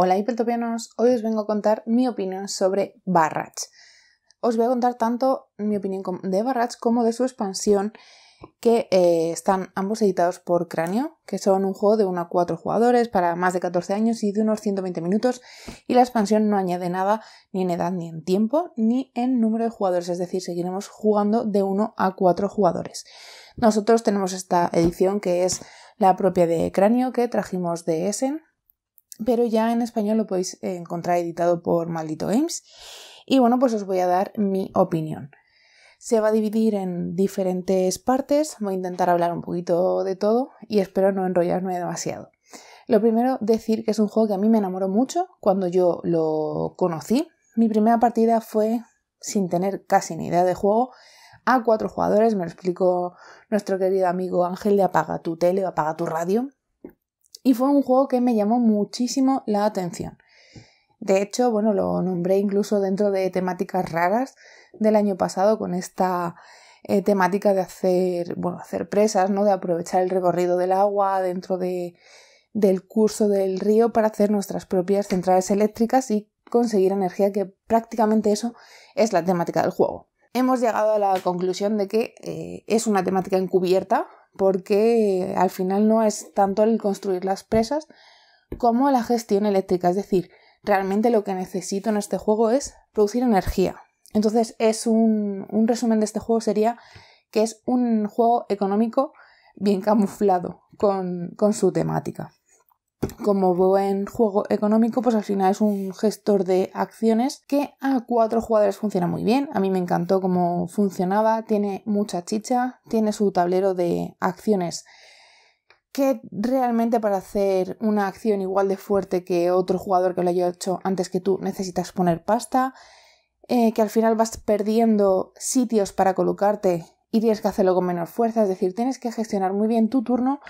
Hola hipertopianos, hoy os vengo a contar mi opinión sobre Barrage. Os voy a contar tanto mi opinión de Barrage como de su expansión, que eh, están ambos editados por Cráneo, que son un juego de 1 a 4 jugadores para más de 14 años y de unos 120 minutos, y la expansión no añade nada ni en edad ni en tiempo ni en número de jugadores, es decir, seguiremos jugando de 1 a 4 jugadores. Nosotros tenemos esta edición que es la propia de Cráneo que trajimos de Essen, pero ya en español lo podéis encontrar editado por Maldito Games. Y bueno, pues os voy a dar mi opinión. Se va a dividir en diferentes partes, voy a intentar hablar un poquito de todo y espero no enrollarme demasiado. Lo primero, decir que es un juego que a mí me enamoró mucho cuando yo lo conocí. Mi primera partida fue sin tener casi ni idea de juego, a cuatro jugadores, me lo explicó nuestro querido amigo Ángel de Apaga tu tele, apaga tu radio, y fue un juego que me llamó muchísimo la atención. De hecho, bueno, lo nombré incluso dentro de temáticas raras del año pasado con esta eh, temática de hacer, bueno, hacer presas, ¿no? De aprovechar el recorrido del agua dentro del curso del río para hacer nuestras propias centrales eléctricas y conseguir energía, que prácticamente eso es la temática del juego. Hemos llegado a la conclusión de que eh, es una temática encubierta, porque al final no es tanto el construir las presas como la gestión eléctrica. Es decir, realmente lo que necesito en este juego es producir energía. Entonces, es un, resumen de este juego sería que es un juego económico bien camuflado con su temática como buen juego económico, pues al final es un gestor de acciones que a cuatro jugadores funciona muy bien. A mí me encantó cómo funcionaba, tiene mucha chicha, tiene su tablero de acciones que realmente para hacer una acción igual de fuerte que otro jugador que lo haya hecho antes que tú necesitas poner pasta, eh, que al final vas perdiendo sitios para colocarte y tienes que hacerlo con menos fuerza, es decir, tienes que gestionar muy bien tu turno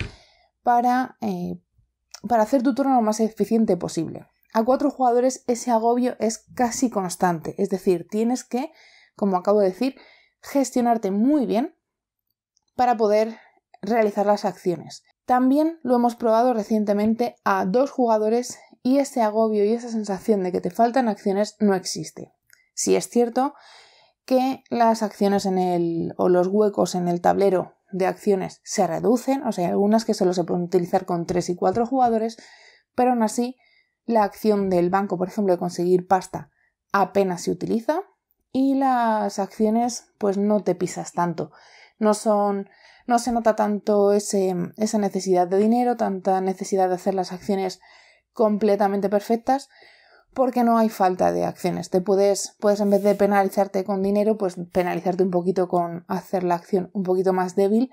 para eh, para hacer tu turno lo más eficiente posible. A cuatro jugadores ese agobio es casi constante, es decir, tienes que, como acabo de decir, gestionarte muy bien para poder realizar las acciones. También lo hemos probado recientemente a dos jugadores y ese agobio y esa sensación de que te faltan acciones no existe. Si es cierto que las acciones en el, o los huecos en el tablero de acciones se reducen, o sea, hay algunas que solo se pueden utilizar con 3 y 4 jugadores, pero aún así la acción del banco, por ejemplo, de conseguir pasta apenas se utiliza y las acciones pues no te pisas tanto, no son no se nota tanto esa necesidad de dinero, tanta necesidad de hacer las acciones completamente perfectas, porque no hay falta de acciones. Te puedes, puedes en vez de penalizarte con dinero, pues penalizarte un poquito con hacer la acción un poquito más débil,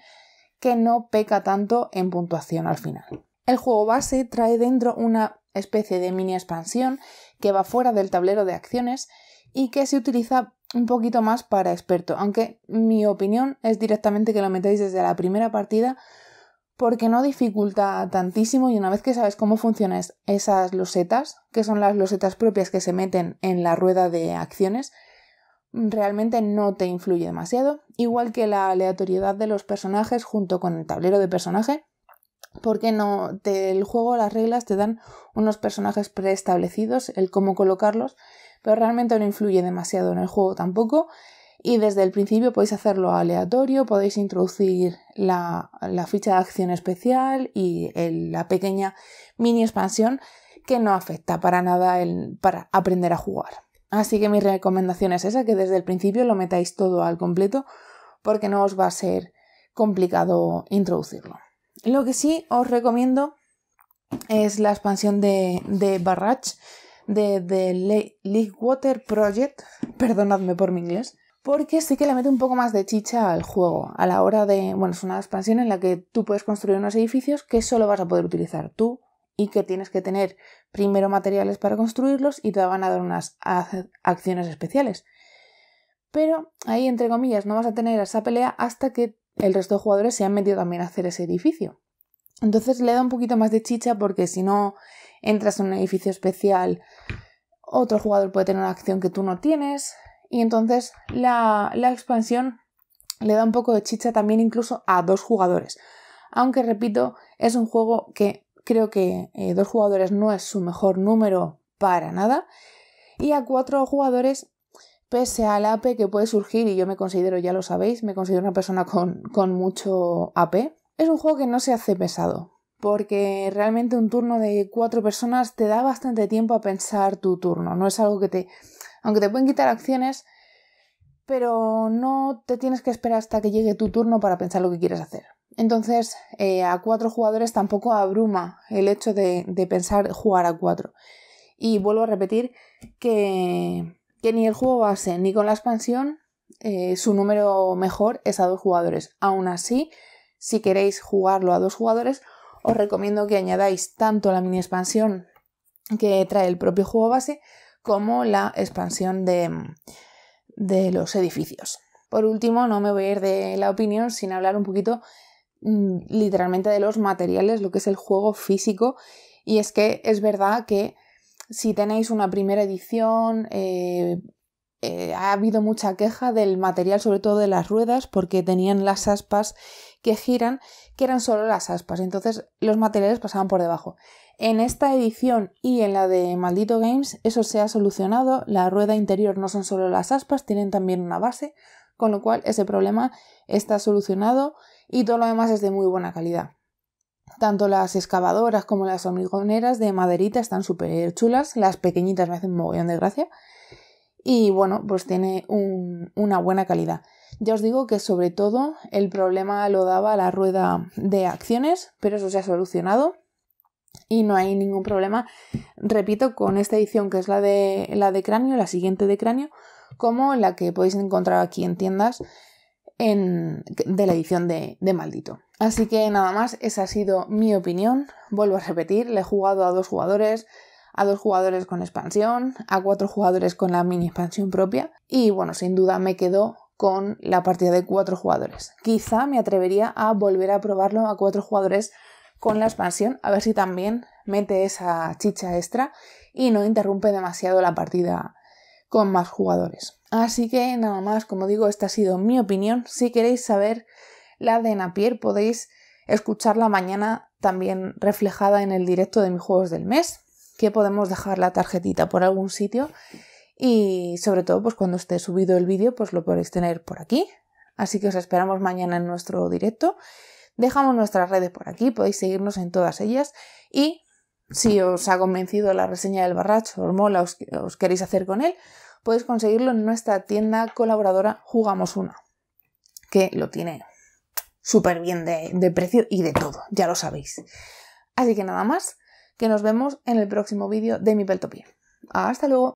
que no peca tanto en puntuación al final. El juego base trae dentro una especie de mini expansión que va fuera del tablero de acciones y que se utiliza un poquito más para experto, aunque mi opinión es directamente que lo metáis desde la primera partida porque no dificulta tantísimo y una vez que sabes cómo funcionan esas losetas, que son las losetas propias que se meten en la rueda de acciones, realmente no te influye demasiado, igual que la aleatoriedad de los personajes junto con el tablero de personaje, porque no el juego, las reglas te dan unos personajes preestablecidos, el cómo colocarlos, pero realmente no influye demasiado en el juego tampoco y desde el principio podéis hacerlo aleatorio, podéis introducir la, ficha de acción especial y la pequeña mini expansión que no afecta para nada para aprender a jugar. Así que mi recomendación es esa, que desde el principio lo metáis todo al completo porque no os va a ser complicado introducirlo. Lo que sí os recomiendo es la expansión de, de Barrage, de, de Lake Water Project, perdonadme por mi inglés, porque sí que le mete un poco más de chicha al juego. A la hora de. Bueno, es una expansión en la que tú puedes construir unos edificios que solo vas a poder utilizar tú y que tienes que tener primero materiales para construirlos y te van a dar unas acciones especiales. Pero ahí, entre comillas, no vas a tener esa pelea hasta que el resto de jugadores se han metido también a hacer ese edificio. Entonces le da un poquito más de chicha porque si no entras en un edificio especial, otro jugador puede tener una acción que tú no tienes, y entonces la, expansión le da un poco de chicha también incluso a dos jugadores. Aunque repito, es un juego que creo que eh, dos jugadores no es su mejor número para nada. Y a cuatro jugadores, pese al AP que puede surgir, y yo me considero, ya lo sabéis, me considero una persona con, con mucho AP, es un juego que no se hace pesado porque realmente un turno de cuatro personas te da bastante tiempo a pensar tu turno. No es algo que te... Aunque te pueden quitar acciones, pero no te tienes que esperar hasta que llegue tu turno para pensar lo que quieres hacer. Entonces, eh, a cuatro jugadores tampoco abruma el hecho de, pensar jugar a cuatro. Y vuelvo a repetir que, que ni el juego base ni con la expansión eh, su número mejor es a dos jugadores. Aún así, si queréis jugarlo a dos jugadores, os recomiendo que añadáis tanto la mini expansión que trae el propio juego base como la expansión de, los edificios. Por último, no me voy a ir de la opinión sin hablar un poquito mm, literalmente de los materiales, lo que es el juego físico. Y es que es verdad que si tenéis una primera edición, eh, eh, ha habido mucha queja del material, sobre todo de las ruedas, porque tenían las aspas que giran, que eran solo las aspas, entonces los materiales pasaban por debajo. En esta edición y en la de Maldito Games eso se ha solucionado, la rueda interior no son solo las aspas, tienen también una base, con lo cual ese problema está solucionado y todo lo demás es de muy buena calidad. Tanto las excavadoras como las hormigoneras de maderita están súper chulas, las pequeñitas me hacen mogollón de gracia y bueno, pues tiene una buena calidad. Ya os digo que sobre todo el problema lo daba la rueda de acciones, pero eso se ha solucionado y no hay ningún problema, repito, con esta edición que es la de, la de cráneo, la siguiente de cráneo, como la que podéis encontrar aquí en tiendas de la edición de, de Maldito. Así que nada más, esa ha sido mi opinión. Vuelvo a repetir, le he jugado a dos jugadores, a dos jugadores con expansión, a cuatro jugadores con la mini expansión propia y bueno, sin duda me quedo con la partida de cuatro jugadores. Quizá me atrevería a volver a probarlo a cuatro jugadores con la expansión, a ver si también mete esa chicha extra y no interrumpe demasiado la partida con más jugadores. Así que nada más, como digo, esta ha sido mi opinión. Si queréis saber la de Napier, podéis escucharla mañana también reflejada en el directo de mis juegos del mes que podemos dejar la tarjetita por algún sitio y sobre todo pues cuando esté subido el vídeo pues lo podéis tener por aquí. Así que os esperamos mañana en nuestro directo. Dejamos nuestras redes por aquí, podéis seguirnos en todas ellas y si os ha convencido la reseña del barracho os mola, os, os queréis hacer con él, podéis conseguirlo en nuestra tienda colaboradora Jugamos Una, que lo tiene súper bien de, de precio y de todo, ya lo sabéis. Así que nada más que nos vemos en el próximo vídeo de Mi Peltopía. Hasta luego.